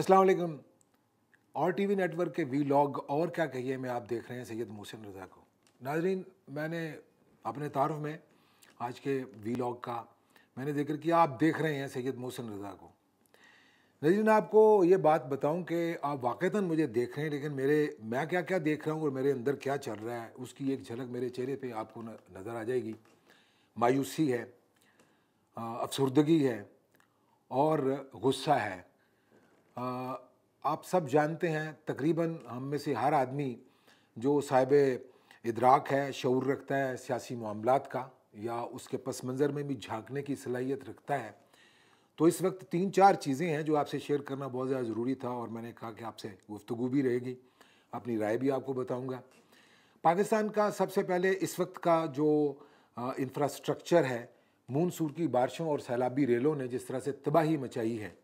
अस्सलाम वालेकुम और वी नेटवर्क के वी लॉग और क्या कहिए मैं आप देख रहे हैं सैयद मोहसिन रजा को नाजरीन मैंने अपने तारफ़ में आज के वी लॉग का मैंने जिक्र किया आप देख रहे हैं सैयद मोहसिन रजा को नाजरीन आपको ये बात बताऊं कि आप वाक़ता मुझे देख रहे हैं लेकिन मेरे मैं क्या क्या देख रहा हूँ और मेरे अंदर क्या चल रहा है उसकी एक झलक मेरे चेहरे पर आपको नज़र आ जाएगी मायूसी है अफसरदगी है और गुस्सा है आप सब जानते हैं तकरीबन हम में से हर आदमी जो साहिब इदराक है शौर रखता है सियासी मामला का या उसके पस मंज़र में भी झांकने की सलाहियत रखता है तो इस वक्त तीन चार चीज़ें हैं जो आपसे शेयर करना बहुत ज़्यादा ज़रूरी था और मैंने कहा कि आपसे गुफ्तु भी रहेगी अपनी राय भी आपको बताऊँगा पाकिस्तान का सबसे पहले इस वक्त का जो इंफ्रास्ट्रक्चर है मूनसूर की बारिशों और सैलाबी रेलों ने जिस तरह से तबाही मचाई है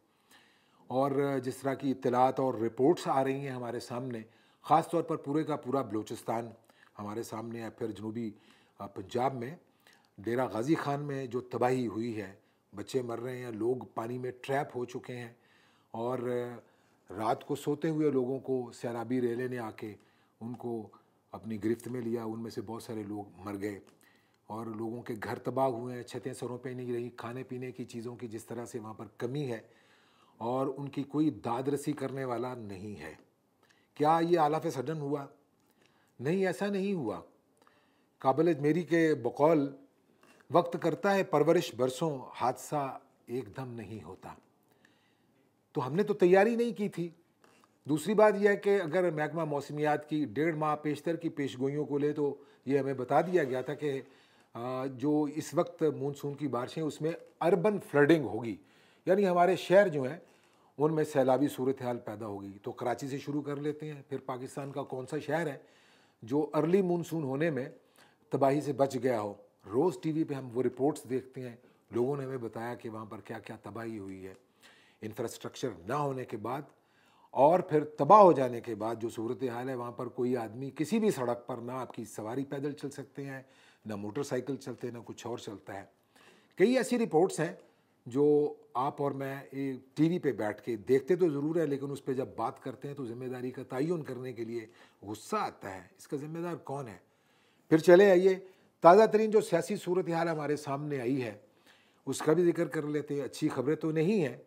और जिस तरह की इतलात और रिपोर्ट्स आ रही हैं हमारे सामने ख़ास तौर पर पूरे का पूरा बलूचिस्तान हमारे सामने या फिर जनूबी पंजाब में डेरा गाजी खान में जो तबाही हुई है बच्चे मर रहे हैं लोग पानी में ट्रैप हो चुके हैं और रात को सोते हुए लोगों को सैलाबी रेले ने आके उनको अपनी गिरफ्त में लिया उनमें से बहुत सारे लोग मर गए और लोगों के घर तबाह हुए हैं छतें सरों पर नहीं रही खाने पीने की चीज़ों की जिस तरह से वहाँ पर कमी है और उनकी कोई दादरसी करने वाला नहीं है क्या ये आलाफ सदन हुआ नहीं ऐसा नहीं हुआ काबिल मेरी के बकौल वक्त करता है परवरिश बरसों हादसा एकदम नहीं होता तो हमने तो तैयारी नहीं की थी दूसरी बात यह है कि अगर महकमा मौसमियात की डेढ़ माह पेशतर की पेशगोइयों को ले तो ये हमें बता दिया गया था कि जो इस वक्त मानसून की बारिशें उसमें अर्बन फ्लडिंग होगी यानी हमारे शहर जो हैं उनमें सैलाबी सूरत हाल पैदा होगी तो कराची से शुरू कर लेते हैं फिर पाकिस्तान का कौन सा शहर है जो अर्ली मानसून होने में तबाही से बच गया हो रोज़ टीवी पे हम वो रिपोर्ट्स देखते हैं लोगों ने हमें बताया कि वहाँ पर क्या क्या तबाही हुई है इंफ्रास्ट्रक्चर ना होने के बाद और फिर तबाह हो जाने के बाद जो सूरत हाल है वहाँ पर कोई आदमी किसी भी सड़क पर ना आपकी सवारी पैदल चल सकते हैं ना मोटरसाइकिल चलते हैं ना कुछ और चलता है कई ऐसी रिपोर्ट्स हैं जो आप और मैं टी टीवी पे बैठ के देखते तो ज़रूर है लेकिन उस पर जब बात करते हैं तो ज़िम्मेदारी का तयन करने के लिए गुस्सा आता है इसका ज़िम्मेदार कौन है फिर चले आइए ताज़ा तरीन जो सियासी सूरत हाल हमारे सामने आई है उसका भी जिक्र कर लेते हैं अच्छी खबरें तो नहीं हैं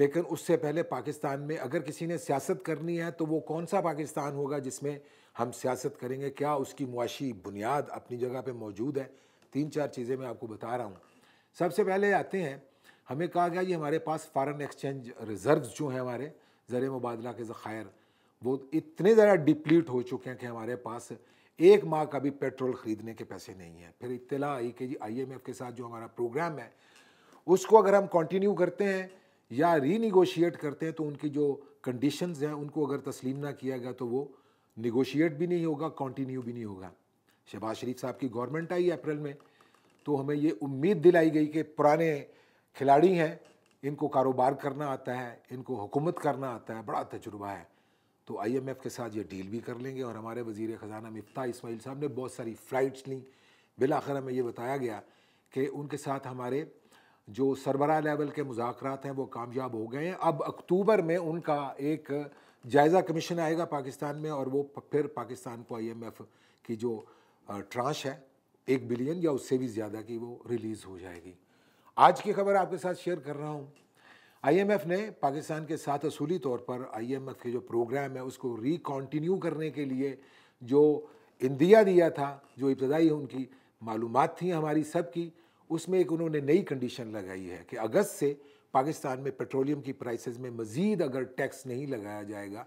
लेकिन उससे पहले पाकिस्तान में अगर किसी ने सियासत करनी है तो वो कौन सा पाकिस्तान होगा जिसमें हम सियासत करेंगे क्या उसकी मुआशी बुनियाद अपनी जगह पे मौजूद है तीन चार चीज़ें मैं आपको बता रहा हूँ सबसे पहले आते हैं हमें कहा गया कि हमारे पास फ़ारन एक्सचेंज रिज़र्व जो हैं हमारे ज़र मुबादला के ज़ख़ायर वो इतने ज़्यादा डिप्लीट हो चुके हैं कि हमारे पास एक माह का भी पेट्रोल ख़रीदने के पैसे नहीं हैं फिर इतला आई कि जी आई एम एफ के साथ जो हमारा प्रोग्राम है उसको अगर हम कंटिन्यू करते हैं या रीनिगोशिएट करते हैं तो उनकी जो कंडीशंस हैं उनको अगर तस्लीम ना किया गया तो वो निगोशिएट भी नहीं होगा कंटिन्यू भी नहीं होगा शहबाज शरीफ साहब की गवर्नमेंट आई अप्रैल में तो हमें ये उम्मीद दिलाई गई कि पुराने खिलाड़ी हैं इनको कारोबार करना आता है इनको हुकूमत करना आता है बड़ा तजुर्बा है तो आईएमएफ के साथ ये डील भी कर लेंगे और हमारे वजीर ख़जाना मफ्ता इसमाइल साहब ने बहुत सारी फ़्लाइट्स ली बिलाखिर हमें ये बताया गया कि उनके साथ हमारे जो सरबरा लेवल के मुजाकर हैं वो कामयाब हो गए हैं अब अक्टूबर में उनका एक जायज़ा कमीशन आएगा पाकिस्तान में और वो फिर पाकिस्तान को आईएमएफ की जो ट्रांश है एक बिलियन या उससे भी ज़्यादा की वो रिलीज़ हो जाएगी आज की खबर आपके साथ शेयर कर रहा हूँ आईएमएफ ने पाकिस्तान के साथ असूली तौर पर आईएमएफ के जो प्रोग्राम है उसको रिकॉन्टिन्यू करने के लिए जो इंदिया दिया था जो इब्तदाई उनकी मालूम थी हमारी सब की उसमें एक उन्होंने नई कंडीशन लगाई है कि अगस्त से पाकिस्तान में पेट्रोलियम की प्राइसेस में मज़ीद अगर टैक्स नहीं लगाया जाएगा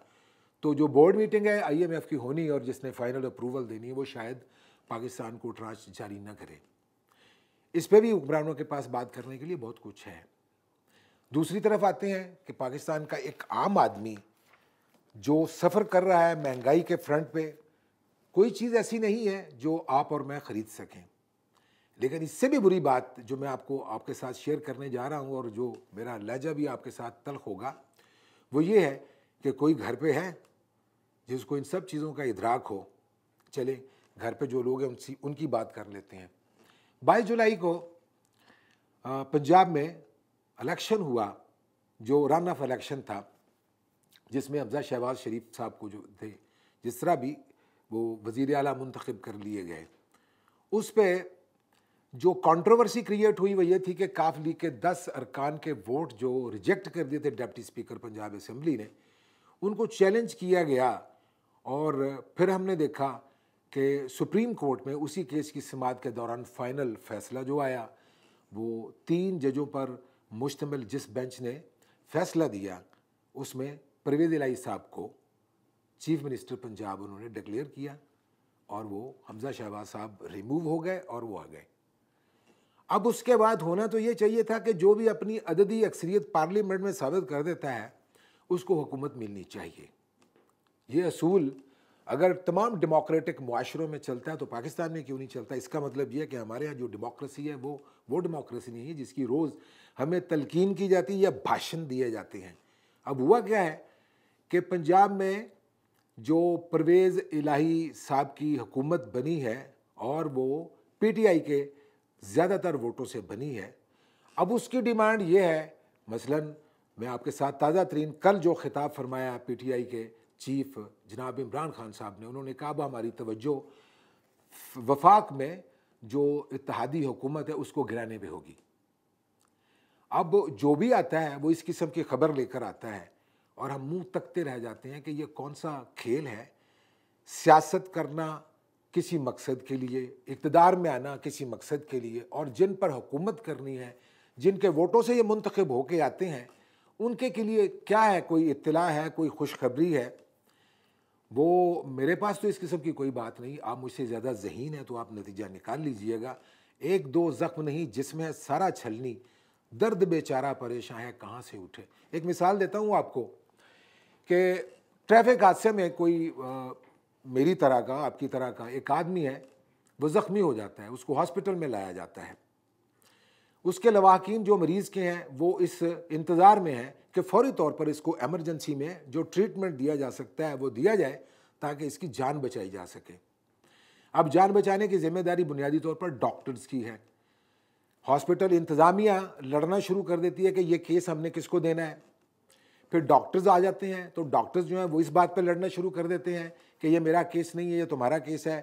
तो जो बोर्ड मीटिंग है आईएमएफ की होनी और जिसने फाइनल अप्रूवल देनी है वो शायद पाकिस्तान को ट्रांस जारी न करेगी इस पर भी हुक्मरानों के पास बात करने के लिए बहुत कुछ है दूसरी तरफ आते हैं कि पाकिस्तान का एक आम आदमी जो सफ़र कर रहा है महंगाई के फ्रंट पे कोई चीज़ ऐसी नहीं है जो आप और मैं ख़रीद सकें लेकिन इससे भी बुरी बात जो मैं आपको आपके साथ शेयर करने जा रहा हूँ और जो मेरा लहजा भी आपके साथ तलख होगा वो ये है कि कोई घर पे है जिसको इन सब चीज़ों का इधराक हो चले घर पे जो लोग हैं उनकी बात कर लेते हैं बाईस जुलाई को पंजाब में इलेक्शन हुआ जो रन ऑफ इलेक्शन था जिसमें अफजा शहबाज शरीफ साहब को जो थे जिस तरह भी वो वज़ी अल मंतखब कर लिए गए उस पर जो कंट्रोवर्सी क्रिएट हुई वह ये थी कि काफ लीग के दस अरकान के वोट जो रिजेक्ट कर दिए थे डेप्टी स्पीकर पंजाब असम्बली ने उनको चैलेंज किया गया और फिर हमने देखा कि सुप्रीम कोर्ट में उसी केस की समात के दौरान फाइनल फैसला जो आया वो तीन जजों पर मुश्तमिल जिस बेंच ने फैसला दिया उसमें परवेज इलाई साहब को चीफ मिनिस्टर पंजाब उन्होंने डिक्लेयर किया और वो हमजा शहबाज साहब रिमूव हो गए और वो आ गए अब उसके बाद होना तो ये चाहिए था कि जो भी अपनी अददी अक्सरियत पार्लियामेंट में साबित कर देता है उसको हुकूमत मिलनी चाहिए ये असूल अगर तमाम डेमोक्रेटिक माशरों में चलता है तो पाकिस्तान में क्यों नहीं चलता इसका मतलब ये है कि हमारे यहाँ जो डेमोक्रेसी है वो वो डेमोक्रेसी नहीं है जिसकी रोज़ हमें तलकीन की जाती है या भाषण दिए जाते हैं अब हुआ क्या है कि पंजाब में जो परवेज़ इलाही साहब की हुकूमत बनी है और वो पीटीआई के ज़्यादातर वोटों से बनी है अब उसकी डिमांड ये है मसलन मैं आपके साथ ताज़ा तरीन कल जो खिताब फरमाया आई के चीफ जनाब इमरान खान साहब ने उन्होंने कहा हमारी तवज्जो वफाक में जो इतिहादी हुकूमत है उसको गिराने पर होगी अब जो भी आता है वो इस किस्म की खबर लेकर आता है और हम मुंह तकते रह जाते हैं कि ये कौन सा खेल है सियासत करना किसी मकसद के लिए इकतदार में आना किसी मकसद के लिए और जिन पर हुकूमत करनी है जिनके वोटों से ये मुंतखब होके आते हैं उनके के लिए क्या है कोई इतला है कोई खुशखबरी है वो मेरे पास तो इस किस्म की कोई बात नहीं आप मुझसे ज़्यादा जहीन है तो आप नतीजा निकाल लीजिएगा एक दो ज़ख्म नहीं जिसमें सारा छलनी दर्द बेचारा परेशान है कहाँ से उठे एक मिसाल देता हूँ आपको कि ट्रैफिक हादसे में कोई आ, मेरी तरह का आपकी तरह का एक आदमी है वो ज़ख्मी हो जाता है उसको हॉस्पिटल में लाया जाता है उसके लवाकिन जो मरीज़ के हैं वो इस इंतज़ार में हैं कि फौरी तौर पर इसको एमरजेंसी में जो ट्रीटमेंट दिया जा सकता है वो दिया जाए ताकि इसकी जान बचाई जा सके अब जान बचाने की जिम्मेदारी बुनियादी तौर पर डॉक्टर्स की है हॉस्पिटल इंतज़ामिया लड़ना शुरू कर देती है कि ये केस हमने किसको देना है फिर डॉक्टर्स आ जाते हैं तो डॉक्टर्स जो हैं वो इस बात पर लड़ना शुरू कर देते हैं कि ये मेरा केस नहीं है ये तुम्हारा केस है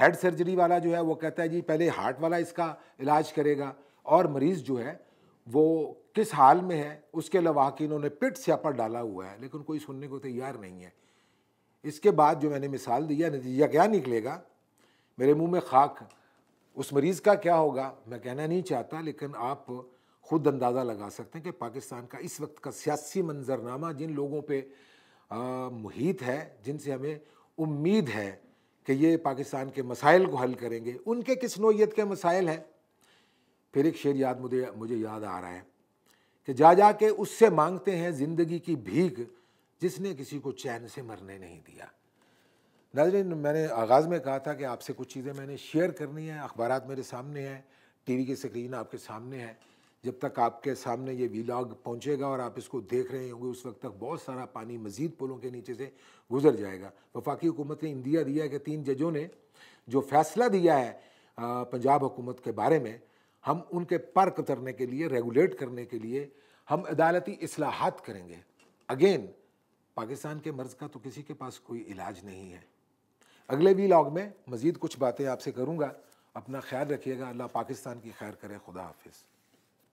हेड सर्जरी वाला जो है वो कहता है जी पहले हार्ट वाला इसका इलाज करेगा और मरीज़ जो है वो किस हाल में है उसके अलावा कि इन्होंने पिट स्यापा डाला हुआ है लेकिन कोई सुनने को तैयार नहीं है इसके बाद जो मैंने मिसाल दिया नतीजा क्या निकलेगा मेरे मुंह में खाक उस मरीज़ का क्या होगा मैं कहना नहीं चाहता लेकिन आप खुद अंदाज़ा लगा सकते हैं कि पाकिस्तान का इस वक्त का सियासी मंजरनामा जिन लोगों पर मुहित है जिनसे हमें उम्मीद है कि ये पाकिस्तान के मसाइल को हल करेंगे उनके किस नोयत के मसाइल हैं फिर एक शेर याद मुझे मुझे याद आ रहा है कि जा जा के उससे मांगते हैं ज़िंदगी की भीख जिसने किसी को चैन से मरने नहीं दिया नाजरीन मैंने आगाज़ में कहा था कि आपसे कुछ चीज़ें मैंने शेयर करनी है अखबार मेरे सामने हैं टीवी की स्क्रीन आपके सामने है जब तक आपके सामने ये वीलाग पहुंचेगा और आप इसको देख रहे होंगे उस वक्त तक बहुत सारा पानी मजीद पुलों के नीचे से गुजर जाएगा वफाकी हुकूमत ने इंडिया दिया कि तीन जजों ने जो फैसला दिया है पंजाब हुकूमत के बारे में हम उनके पर कतरने के लिए रेगुलेट करने के लिए हम अदालती असलाहत करेंगे अगेन पाकिस्तान के मर्ज़ का तो किसी के पास कोई इलाज नहीं है अगले भी लॉग में मज़ीद कुछ बातें आपसे करूँगा अपना ख्याल रखिएगा अल्लाह पाकिस्तान की खैर करे खुदा हाफिज़